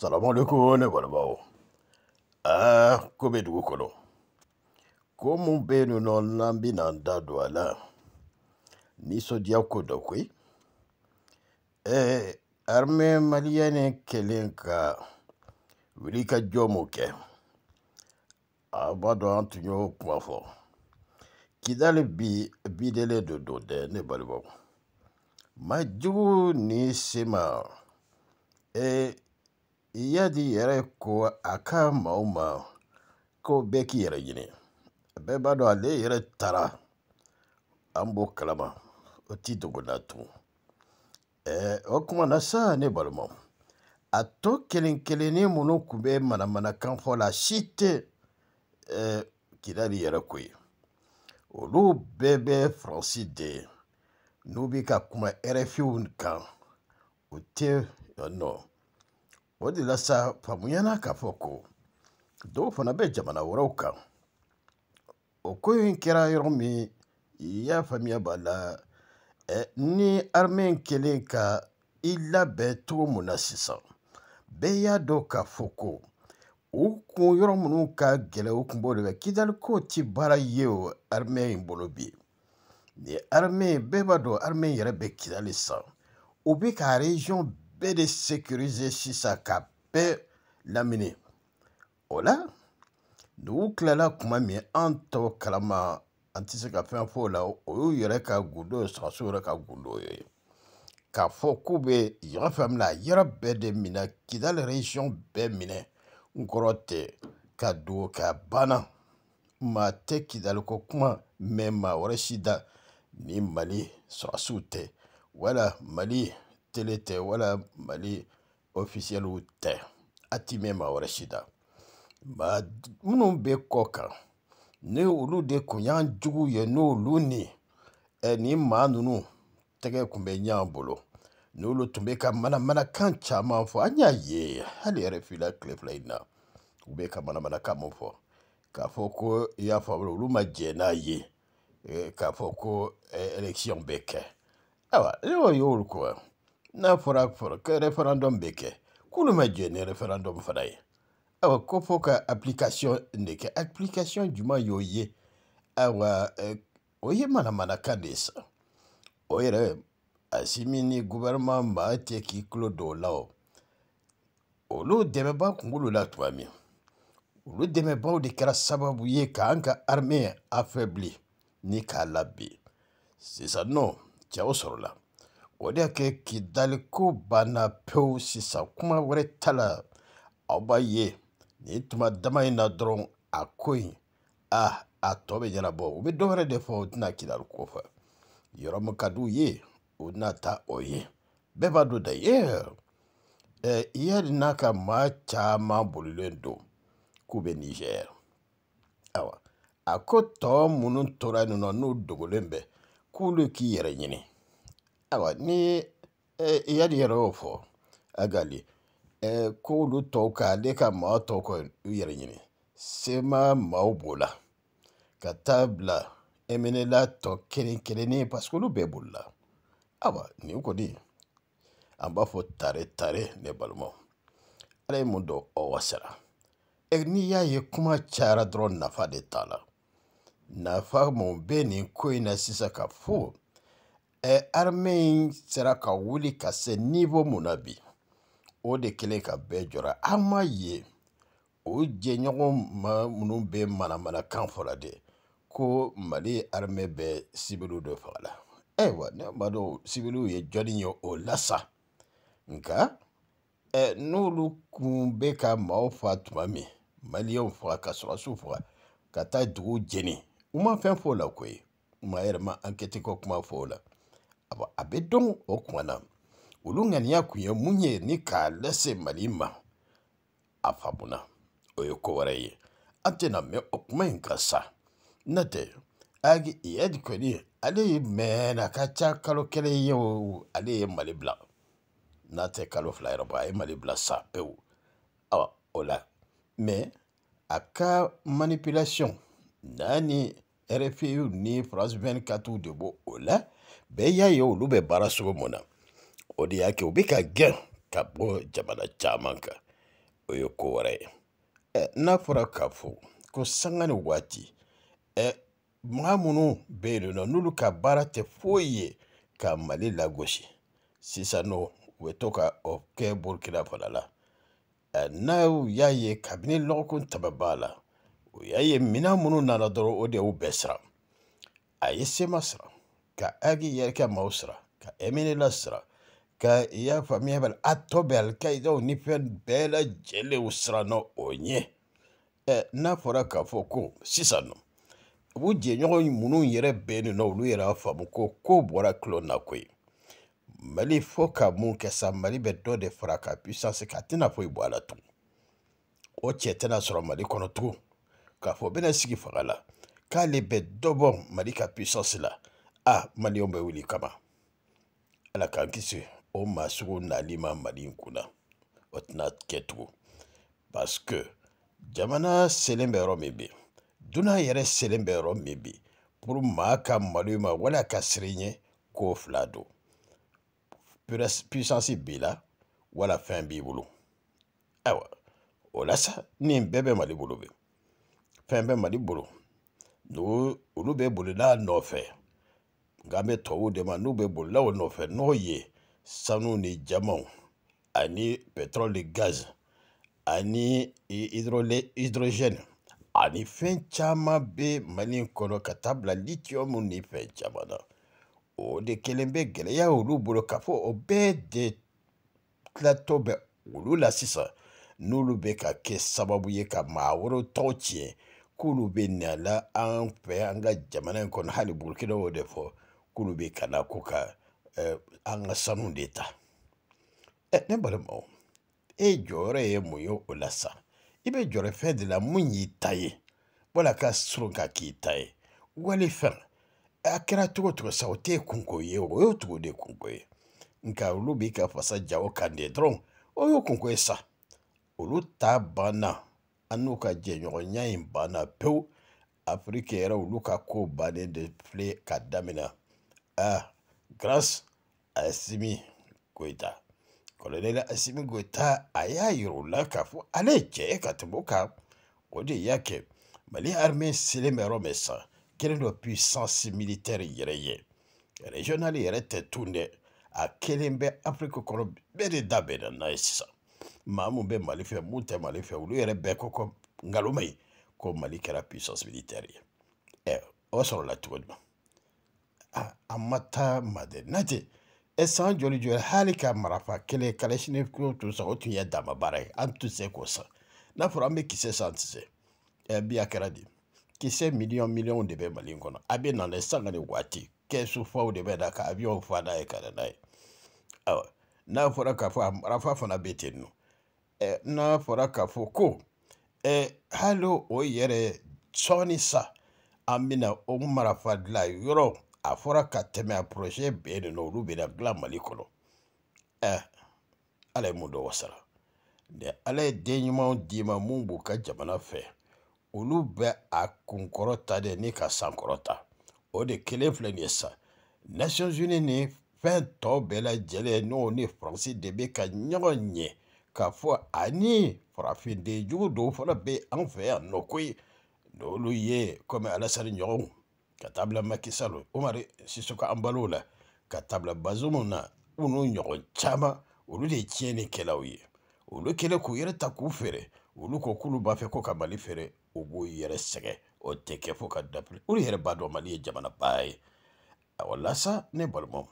Salamu ne balimaw aa ko bɛ dugu kɔnɔ ko mun bɛ yen nɔ n'an bɛna an da don a la nisɔndiya ko dɔ koyi ɛɛ eh, armɛ maliyɛnɛ kɛlen ka wuli ka jɔ mun kɛ a b'a dɔn an tun y'o kuma fɔ kidali bi bidelen don don dɛ ne balimaw majugu ni sema ɛɛ eh, Iyadi yɛrɛ ko a ka maaw ma ko bɛɛ k'i yɛrɛ ɲini bɛɛ b'a dɔn ale yɛrɛ tara an b'o kalama o t'i dogo na tugun o kuma na sa ne balima a to kelen-kelenni minnu tun bɛ manamanakan fɔ la si tɛ kidali yɛrɛ ko ye olu bɛɛ bɛ faransi de n'u bɛ ka kuma rfiw kan u tɛ nɔ o de la sa faamuya na k'a fɔ ko dɔw fana bɛ jamana wɛrɛw kan o ko in kɛra y'a faamuya b'a ni armen in kɛlen ka i labɛn cogo mun na sisan bɛɛ y'a dɔn k'a fɔ ko u kun yɔrɔ minnu ka gɛlɛ u kun b'o de kɛ kidali ko ti baara ye o arime in bolo bi ni arime bɛɛ b'a dɔn arime yɛrɛ bɛ kidali san u bɛ ka bɛɛ de sekirize sisan ka bɛɛ lamini o la dugu tilala kuma min an tɔw kalama an tɛ se ka fɛn fɔ o la o y'u yɛrɛ ka gundo ye sɔgɔso yɛrɛ ka gundo ye k'a fɔ k'u bɛ yɔrɔ fɛn min na a yɔrɔ bɛɛ de minɛ kidali region bɛɛ minɛ n kɔrɔ tɛ ka dugawu kɛ a banna maa tɛ kidaliko kuma mɛ maa wɛrɛ si da ni mali sɔrɔsiw tɛ wala mali tele tɛ wala mali ofisiyɛliw tɛ atimɛ ma wɛrɛ si da ma minnu bɛ kɔ kan ni olu de kun y'an jugu ye n'olu ni ɛ nin maa ninnu tɛgɛ kun bɛ ɲ'an bolo n'olu tun bɛ ka manamanakan caman fɔ an y'a ye hali yɛrɛ fila tile fila in na u bɛ ka manamanakan mun fɔ k'a fɔ ko i y'a faamu olu ma jɛn n'a ye k'a fɔ ko ɛlɛkisiyɔn bɛ kɛ ayiwa ne y'o y'olu ko n'a fɔra referendum bɛ kɛ k'olu ma jɛ ni referendum fana ye awa ko fɔ ka application de kɛ application juma y'o ye awa eh, o ye manamanakan de ye sa o yɛrɛ asimi ni gouvernement maa tɛ k'i tulo don o la o olu dɛmɛba kunkolo la tuma min olu dɛmɛbaw de kɛra sababu ye k'an ka armée affaibli ni k'a labi sisan nɔ cɛw sɔrɔla o de y'a kɛ kidaliko banna pewu sisan kuma wɛrɛ ta la aw b'a ye ni tuma dama in na dɔrɔn a ko in a ah, a ah, tɔ bɛ ɲɛnabɔ u bɛ dɔ wɛrɛ de fɔ u tɛna kidaliko fɔ yɔrɔ min ka d'u ye u tɛna taa o ye bɛɛ b'a dɔn da ye ɛ eh, iyali n'a ka maa caman bolilen don k'u bɛ nizɛri ayiwa a ko tɔ minnu tora yen nɔ n'u dogolen bɛ k'olu k'i yɛrɛ ɲini Awa ni e, yali yɛrɛ y'o fɔ Agali e, k'olu tɔw k'ale ka maa tɔw kɔ u yɛrɛ ɲini sema maaw b'o la ka taa bila emenela tɔ kelen-kelennin parce que olu bɛɛ bolila ayiwa nin kɔni an b'a fɔ tare tare ne balimaw ala ye mun dɔn aw wasara e, n'i y'a ye kuma cayara dɔrɔn nafa de t'a la nafa mun bɛ nin ko in na sisan ka fo arme in sera ka wuli ka se mun na bi o de kɛlen ka bɛɛ jɔra an m'a ye o jɛɲɔgɔn ma minnu bɛ manamanakan fɔla de ko mali arme bɛ sibiriw dɔ faga la ayiwa ne b'a dɔn sibiriw ye jɔnni ye o la sa nka ɛ n'olu kun bɛ ka maaw faga tuma min maliyɛnw faga ka sɔrɔsiw faga ka taa dugu jeni u ma fɛn fɔ o la koyi maa yɛrɛ ma ankɛti kɔ kuma fɔ o la a bɛ dɔn o kuma na olu ŋaniya kun ye mun ye ni k'a lase mali ma a faamuna o ye ko wɛrɛ ye an tɛna mɛn o kuma in kan sa n'o tɛ agi iyadi kɔni ale ye mɛnna ka ca kalo kelen ye o ale ye mali bila n'a tɛ kalo fila yɛrɛ bɔ a ye mali bila sa pewu awa o la mɛ a ka manipulation n'a ni rfi ni france 24 de b'o o la Bɛɛ y'a ye olu bɛ baara sogo mun na o de y'a kɛ u bɛ ka gɛn ka bɔ jamana caman kan o ye ko wɛrɛ ye n'a fɔra k'a fɔ ko sanga ni waati maa minnu bɛ yen nɔ n'olu ka baara tɛ foyi ye ka mali lagosi sisan nɔ u bɛ to ka o kɛ burukina fana la n'a y'a ye kabini lɔgɔkun tɛmɛ b'a la u y'a ye minɛn minnu nana dɔrɔn o de y'u bɛɛ siran a ye sema siran ka agi yɛrɛ ka maaw sira ka ɛmini la sira ka i y'a faamuya bala a tɔ bɛ alikayidaw ni fɛn bɛɛ lajɛlenw siranna o ɲɛ e, ɛ n'a fɔra k'a fɔ ko sisan nɔ u jɛɲɔgɔn minnu yɛrɛ bɛɛ nin nɔ olu yɛrɛ y'a faamu ko ko bɔra kulo na koyi mali fo ka mun kɛ sa mali bɛ dɔ de fara ka puissance kan a tɛna foyi e bɔ a la tugun o cɛ tɛna sɔrɔ mali kɔnɔ tugun k'a fɔ bɛna sigi faga la k'ale bɛ dɔ bɔ mali ka puissance la a maliyɛnw bɛ wuli kama ala k'an kisi o maa sugu nali ma mali in kunna o tɛna kɛ tugun paske jamana selen bɛ yɔrɔ min bi dunan yɛrɛ selen bɛ yɔrɔ min bi pour maa ka malo ma wala ka siri ɲɛ k'o fila don puissance b'i la wala fɛn b'i bolo ayiwa o la sa nin bɛɛ bɛ mali bolo bi fɛn bɛ mali bolo olu bɛ bolila nɔfɛ nga bɛ tɔw dɛmɛ n'u bɛ bolilaw nɔfɛ n'o ye sanu ni jamaw ani pɛtrɔli gaz ani hidrogɛni ani fɛn caman bɛ mali kɔnɔ ka taa bila litiyɔmu ni fɛn caman na o de kelen bɛ gɛlɛya olu bolo k'a fɔ o bɛɛ de tilatɔ bɛ olu la sisan n'olu bɛ ka kɛ sababu ye ka maa wɛrɛw tɔgɔ tiɲɛ k'olu bɛ na la an fɛ an ka jamana in kɔnɔ hali burukina o de fɔ k'olu bɛ ka na ko ka eh, an ka sanu de ta eh, ne balimaw e jɔyɔrɔ ye mun ye o la sa i bɛ jɔrɔ fɛn de la mun y'i ta ye wala ka surun ka k'i ta ye wali fɛn a kɛra cogo cogo sa o tɛ kunko ye o y'o cogo de kunko ye nka olu b'i ka fasa ja o kan de dɔrɔn o y'o kunko ye sa olu ta banna an n'u ka jɛɲɔgɔnya in banna pewu afiriki yɛrɛ olu ka ko bannen de filɛ ka damina à grâce à Assimi Goïta. Colonel Assimi Goïta aya yira u la k'a fɔ ale ye cɛ ye ka tɛmɛ o kan o de y'a mali armée selen bɛ yɔrɔ min sisan kelen dɔ puissance militaire yɛrɛ ye régional yɛrɛ tɛ tun dɛ a kelen bɛ afiriki kɔnɔ bɛɛ de da bɛnna n'a ye sisan maa mun bɛ mali fɛ mun tɛ mali fɛ olu yɛrɛ bɛɛ kɔkɔ nkalon ma ɲi ko mali kɛra puissance militaire ye ɛ o sɔrɔla cogo jumɛn amatamadinati ee san joli joli hali ka marafa kelen kalashnikov tun san o tun ye dama baara ye an tun se k'o san n'a fɔra an bɛ kisɛ san tɛ se ɛ bi a di kisɛ miliyɔn miliyɔn de bɛ mali kɔnɔ a bɛ na n'a sanga ni waati o de bɛ na ka abiyɔnw fa n'a ye ka na n'a ye ayiwa n'a fɔra k'a fɔ a marafa fana bɛ ten nɔ ɛ n'a fɔra k'a fɔ ko ɛ hali o yɛrɛ sɔɔni sa an o marafa dilan yɔrɔ a fɔra ka tɛmɛ a porosiyɛ bɛɛ de nɔ olu bɛna dilan mali kɔnɔ ɛ ala ye mun dɔ wasara ni ala ye den ɲumanw d'i ma mun b'u a de ni ka sankɔrɔta o de kelen filɛ nin nations unis ni fɛn tɔw bɛɛ n'o ni faransi de be ka ɲɔgɔn k'a fɔ ani farafinden jugu dɔw fana be an fɛ yan nɔ koyi n'olu ye alasani ɲɔgɔnw ka taa bila makisalo umari sisoko an balow la ka taa bila bazumu na u n'u ɲɔgɔn caman olu de ye tiɲɛnikɛlaw ye olu kɛlen k'u yɛrɛ ta k'u feere olu ko k'olu b'a fɛ ko ka mali feere u b'u yɛrɛ sɛgɛn o tɛ kɛ fo ka dapiri olu yɛrɛ b'a dɔn mali ye jamanaba ye awɔ lasa ne balimaw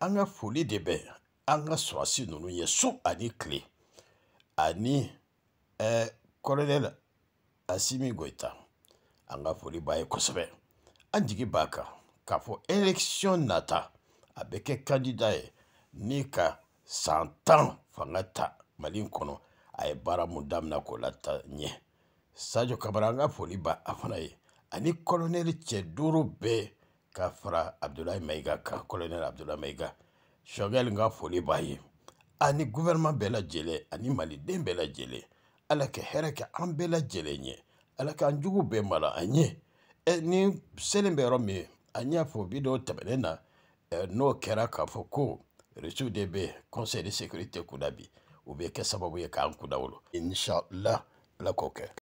an ka foli de bɛ an ka sɔrɔsi ninnu ye su ani tile ani ɛɛ eh, kɔrɔlɛl asimi goyita an ka foli b'a ye kosɛbɛ Andiki Baka k'a fɔ élection nata a bɛ kɛ candidat ye ni ka san tan fanga ta Mali kɔnɔ a ye baara mun damina k'o la ta ɲɛ Sadio Kabara an ka foli ba a fana ye ani colonel cɛ duuru bɛɛ ka fara Abdoulaye Maiga kan colonel Abdoulaye Maiga Choguel ka foli b'a ye ani gouvernement bɛɛ lajɛlen ani maliden bɛɛ lajɛlen ala ka hɛrɛ kɛ an bɛɛ lajɛlen ye ala k'an jugu bɛɛ mara an ye ni selen bɛ yɔrɔ min ye an y'a fɔ bidɔn tɛmɛnen na n'o kɛra k'a fɔ ko risiw de bɛ conseil de sécurité kunna bi o bɛ kɛ sababu ye k'an kunna wolo inshallah ala k'o kɛ